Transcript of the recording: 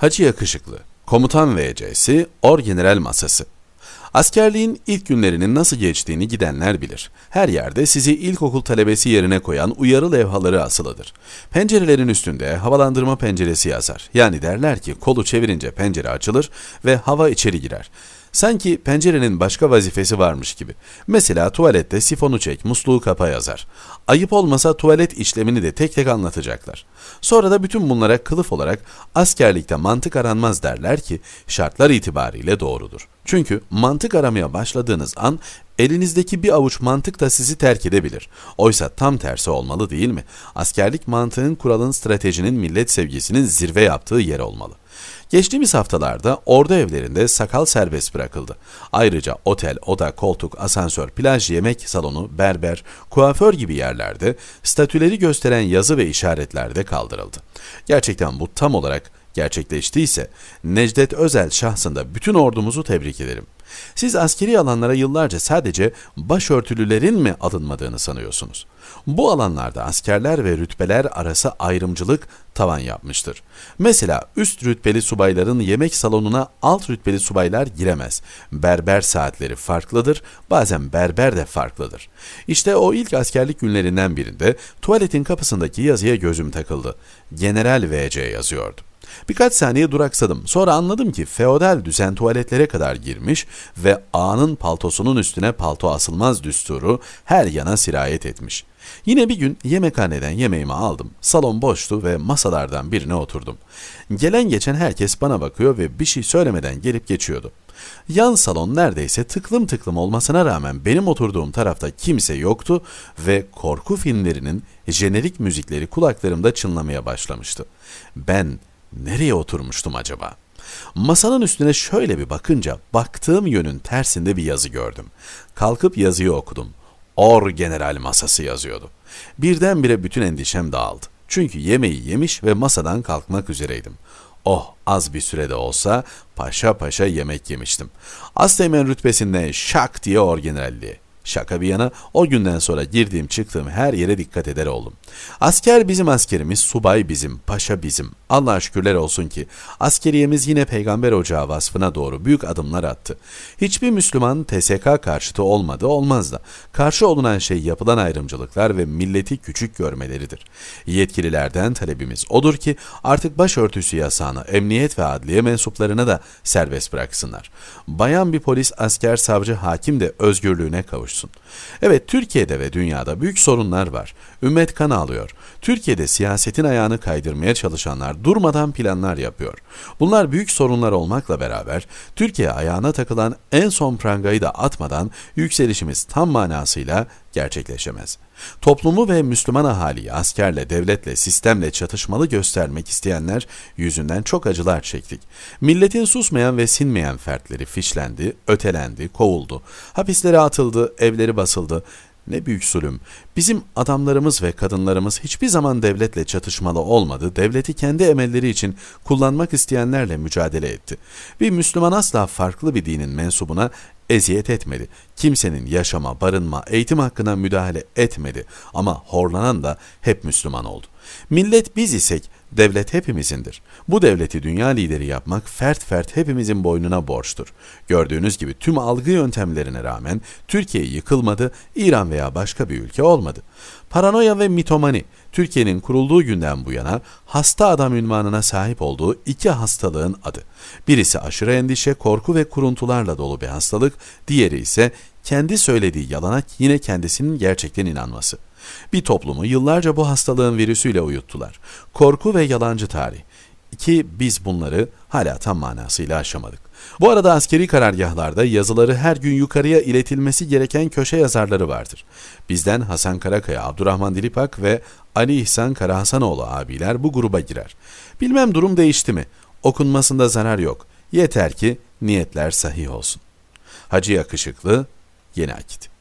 Hacı Yakışıklı, Komutan VC'si, Orgeneral Masası. Askerliğin ilk günlerinin nasıl geçtiğini gidenler bilir. Her yerde sizi ilkokul talebesi yerine koyan uyarı levhaları asılıdır. Pencerelerin üstünde havalandırma penceresi yazar. Yani derler ki kolu çevirince pencere açılır ve hava içeri girer. Sanki pencerenin başka vazifesi varmış gibi. Mesela tuvalette sifonu çek, musluğu kapa yazar. Ayıp olmasa tuvalet işlemini de tek tek anlatacaklar. Sonra da bütün bunlara kılıf olarak askerlikte mantık aranmaz derler ki şartlar itibariyle doğrudur. Çünkü mantık aramaya başladığınız an elinizdeki bir avuç mantık da sizi terk edebilir. Oysa tam tersi olmalı değil mi? Askerlik mantığın kuralın stratejinin millet sevgisinin zirve yaptığı yer olmalı. Geçtiğimiz haftalarda ordu evlerinde sakal serbest bırakıldı. Ayrıca otel, oda, koltuk, asansör, plaj, yemek salonu, berber, kuaför gibi yerlerde statüleri gösteren yazı ve işaretler de kaldırıldı. Gerçekten bu tam olarak gerçekleştiyse Necdet Özel şahsında bütün ordumuzu tebrik ederim. Siz askeri alanlara yıllarca sadece başörtülülerin mi alınmadığını sanıyorsunuz? Bu alanlarda askerler ve rütbeler arası ayrımcılık tavan yapmıştır. Mesela üst rütbeli subayların yemek salonuna alt rütbeli subaylar giremez. Berber saatleri farklıdır, bazen berber de farklıdır. İşte o ilk askerlik günlerinden birinde tuvaletin kapısındaki yazıya gözüm takıldı. General VC yazıyordu. Birkaç saniye duraksadım. Sonra anladım ki feodal düzen tuvaletlere kadar girmiş ve ağanın paltosunun üstüne palto asılmaz düsturu her yana sirayet etmiş. Yine bir gün yemekhaneden yemeğimi aldım. Salon boştu ve masalardan birine oturdum. Gelen geçen herkes bana bakıyor ve bir şey söylemeden gelip geçiyordu. Yan salon neredeyse tıklım tıklım olmasına rağmen benim oturduğum tarafta kimse yoktu ve korku filmlerinin jenerik müzikleri kulaklarımda çınlamaya başlamıştı. Ben Nereye oturmuştum acaba? Masanın üstüne şöyle bir bakınca baktığım yönün tersinde bir yazı gördüm. Kalkıp yazıyı okudum. Or General masası yazıyordu. Birdenbire bütün endişem dağıldı. Çünkü yemeği yemiş ve masadan kalkmak üzereydim. Oh az bir sürede olsa paşa paşa yemek yemiştim. Asteğmen rütbesinden şak diye orgeneralliğe. Şaka bir yana o günden sonra girdiğim çıktığım her yere dikkat eder oldum. Asker bizim askerimiz, subay bizim, paşa bizim. Allah şükürler olsun ki askeriyemiz yine peygamber ocağı vasfına doğru büyük adımlar attı. Hiçbir Müslüman TSK karşıtı olmadı olmaz da karşı olunan şey yapılan ayrımcılıklar ve milleti küçük görmeleridir. Yetkililerden talebimiz odur ki artık başörtüsü yasağını emniyet ve adliye mensuplarına da serbest bıraksınlar. Bayan bir polis, asker, savcı, hakim de özgürlüğüne kavuştu oluşsun. Evet Türkiye'de ve dünyada büyük sorunlar var. Ümmet kan alıyor. Türkiye'de siyasetin ayağını kaydırmaya çalışanlar durmadan planlar yapıyor. Bunlar büyük sorunlar olmakla beraber Türkiye ayağına takılan en son prangayı da atmadan yükselişimiz tam manasıyla gerçekleşemez. Toplumu ve Müslüman ahaliyi askerle, devletle, sistemle çatışmalı göstermek isteyenler yüzünden çok acılar çektik. Milletin susmayan ve sinmeyen fertleri fişlendi, ötelendi, kovuldu. Hapislere atıldı, evleri basıldı. Ne büyük zulüm. Bizim adamlarımız ve kadınlarımız hiçbir zaman devletle çatışmalı olmadı, devleti kendi emelleri için kullanmak isteyenlerle mücadele etti. Bir Müslüman asla farklı bir dinin mensubuna eziyet etmedi. Kimsenin yaşama, barınma, eğitim hakkına müdahale etmedi. Ama horlanan da hep Müslüman oldu. Millet biz isek devlet hepimizindir. Bu devleti dünya lideri yapmak fert fert hepimizin boynuna borçtur. Gördüğünüz gibi tüm algı yöntemlerine rağmen Türkiye yıkılmadı, İran veya başka bir ülke olmadı. Paranoya ve mitomani, Türkiye'nin kurulduğu günden bu yana hasta adam ünvanına sahip olduğu iki hastalığın adı. Birisi aşırı endişe, korku ve kuruntularla dolu bir hastalık, diğeri ise kendi söylediği yalana yine kendisinin gerçekten inanması. Bir toplumu yıllarca bu hastalığın virüsüyle uyuttular. Korku ve yalancı tarih. Ki biz bunları hala tam manasıyla aşamadık. Bu arada askeri karargahlarda yazıları her gün yukarıya iletilmesi gereken köşe yazarları vardır. Bizden Hasan Karakaya, Abdurrahman Dilipak ve Ali İhsan Karahasanoğlu abiler bu gruba girer. Bilmem durum değişti mi? Okunmasında zarar yok. Yeter ki niyetler sahih olsun. Hacı Yakışıklı, Yeni Akit